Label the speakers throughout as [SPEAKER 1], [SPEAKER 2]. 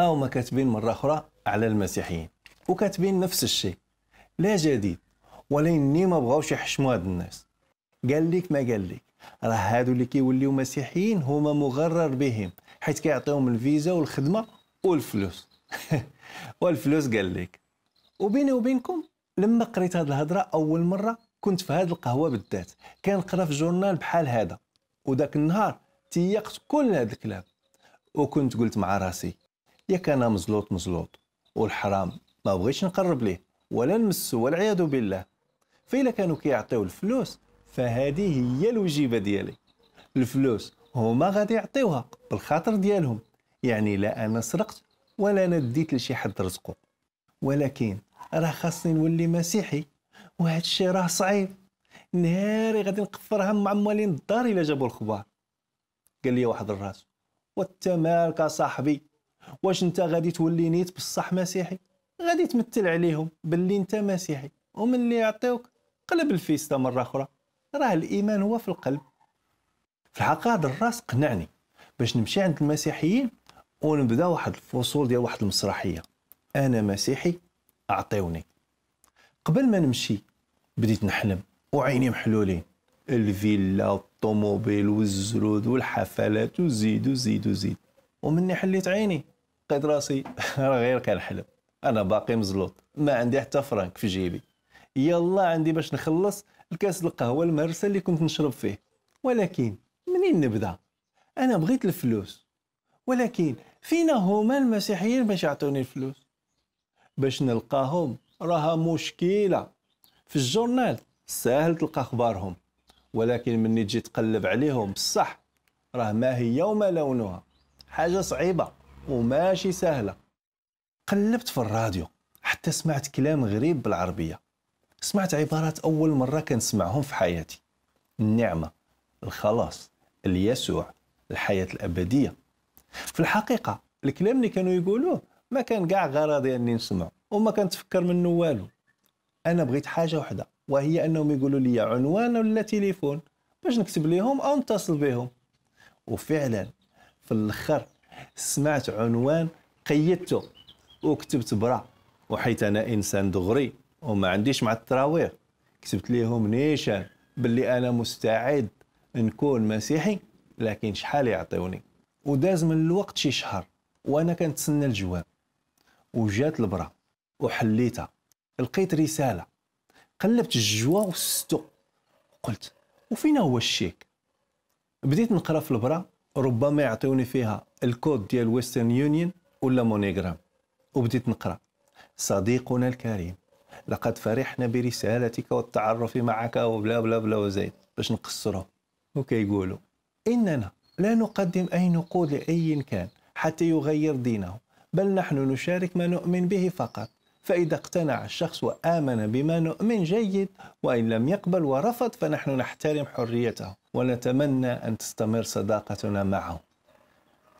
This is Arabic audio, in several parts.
[SPEAKER 1] ها هما كاتبين مرة أخرى على المسيحيين وكاتبين نفس الشيء لا جديد ولاني ما بغاوش يحشموا هاد الناس قال لك ما قال لك راه هادو اللي كيوليو مسيحيين هما مغرر بهم حيت كيعطيهم الفيزا والخدمه والفلوس والفلوس قال لك وبيني وبينكم لما قريت هاد الهضره اول مره كنت في هاد القهوه بالذات كنقرا في جورنال بحال هذا وداك النهار تيقت كل هاد الكلام وكنت قلت مع راسي ياك انا مزلوط مزلوط والحرام ما بغيتش نقرب ليه ولا نمسو والعياذ بالله فإلا كانوا كيعطيو الفلوس فهذه هي الوجيبة ديالي الفلوس هما غادي يعطيوها بالخاطر ديالهم يعني لا أنا سرقت ولا أنا ديت لشي حد رزقه ولكن راه خاصني نولي مسيحي وهذا الشيء راه صعيب نهاري غادي نقفرها مع موالين الدار الا جابوا الخبار قال لي واحد الراس وانت صاحبي واش انت غادي تولي نيت بصح مسيحي غادي تمثل عليهم باللي انت مسيحي ومن يعطيوك قلب الفيستا مره اخرى راه الايمان هو في القلب في الحقيقه الراس قنعني باش نمشي عند المسيحيين ونبدا واحد الفصول ديال واحد المسرحيه انا مسيحي اعطيوني قبل ما نمشي بديت نحلم وعيني محلولين الفيلا والطوموبيل والزرود والحفلات وزيد وزيد وزيد ومني حليت عيني لقيت راسي راه غير كنحلم انا باقي مزلوط ما عندي حتى فرانك في جيبي يلا عندي باش نخلص الكاس القهوه المهرسه اللي كنت نشرب فيه ولكن منين نبدا انا بغيت الفلوس ولكن فينا هما المسيحيين باش يعطوني الفلوس باش نلقاهم راها مشكله في الجورنال ساهل تلقى اخبارهم ولكن مني تجي تقلب عليهم بصح راه ما هي وما لونها حاجه صعيبه وماشي سهله قلبت في الراديو حتى سمعت كلام غريب بالعربيه سمعت عبارات اول مره كنسمعهم في حياتي النعمه الخلاص اليسوع الحياه الابديه في الحقيقه الكلام اللي كانوا يقولوه ما كان كاع غرضي اني نسمع وما كنتفكر منه والو انا بغيت حاجه وحده وهي انهم يقولوا لي عنوان ولا تليفون باش نكتب ليهم او نتصل بهم وفعلا في الاخر سمعت عنوان قيدته وكتبت برا وحيت انا انسان دغري وما عنديش مع التراويح كتبت ليهم نيشان باللي انا مستعد نكون مسيحي لكن شحال يعطيوني وداز من الوقت شي شهر وانا كنتسنى الجواب وجات البرا وحليتها لقيت رساله قلبت الجوا وستو قلت وفين هو الشيك بديت نقرا في البرا ربما يعطيوني فيها الكود ديال ويسترن يونيون ولا مونيغرام وبديت نقرا صديقنا الكريم لقد فرحنا برسالتك والتعرف معك وبلا بلا بلا وزيد باش نقصروه وكيقولوا اننا لا نقدم اي نقود لاي كان حتى يغير دينه بل نحن نشارك ما نؤمن به فقط فإذا اقتنع الشخص وآمن بما نؤمن جيد وإن لم يقبل ورفض فنحن نحترم حريته ونتمنى أن تستمر صداقتنا معه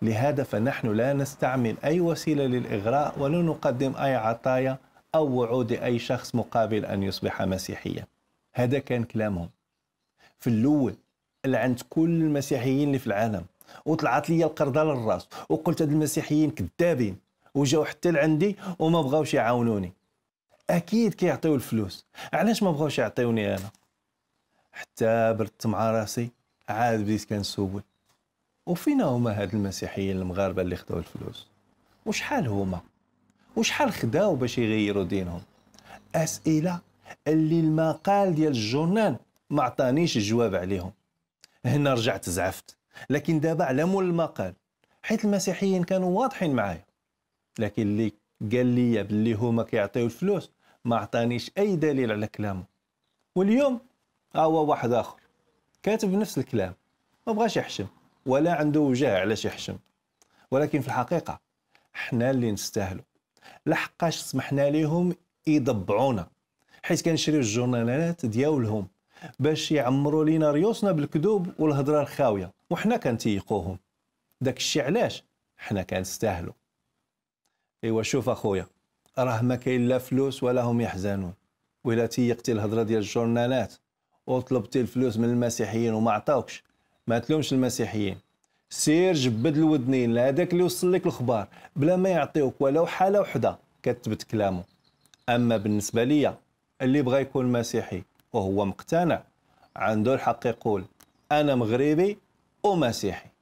[SPEAKER 1] لهذا فنحن لا نستعمل أي وسيلة للإغراء ولا نقدم أي عطايا أو وعود أي شخص مقابل أن يصبح مسيحيا هذا كان كلامهم في الأول عند كل المسيحيين اللي في العالم وطلعت لي القرده للراس وقلت هاد المسيحيين كذابين وجاو حتى لعندي وما بغاوش يعاونوني اكيد كيعطيو الفلوس علاش ما بغاوش يعطيوني انا حتى بردت مع راسي عاد بديت كنسول وفينا هما هاد المسيحيين المغاربه اللي خداو الفلوس وشحال هما وشحال خداو باش يغيروا دينهم اسئله اللي المقال ديال الجورنال ما عطانيش الجواب عليهم هنا رجعت زعفت لكن دابا على مول المقال حيت المسيحيين كانوا واضحين معايا لكن اللي قال لي باللي هما كيعطيو الفلوس ما عطانيش اي دليل على كلامه واليوم ها هو واحد اخر كاتب نفس الكلام ما بغاش يحشم ولا عنده وجاه علاش يحشم ولكن في الحقيقه حنا اللي نستاهلو لحقاش سمحنا لهم يضبعونا حيت كنشريو الجورنالات ديالهم باش يعمروا لينا ريوسنا بالكذوب والهضره الخاويه وحنا كنتيقوهم داك الشيء علاش حنا كنستاهلو ايوا شوف اخويا راه ما كاين لا فلوس ولا هم يحزنون ولا تيقتي الهضره ديال الجورنالات وطلبت الفلوس من المسيحيين وما عطاوكش ما تلومش المسيحيين سير جبد الودنين لهذاك اللي وصل لك الخبار بلا ما يعطيوك ولو حاله وحده كتبت كلامه اما بالنسبه ليا اللي بغى يكون مسيحي وهو مقتنع عنده الحق يقول انا مغربي ومسيحي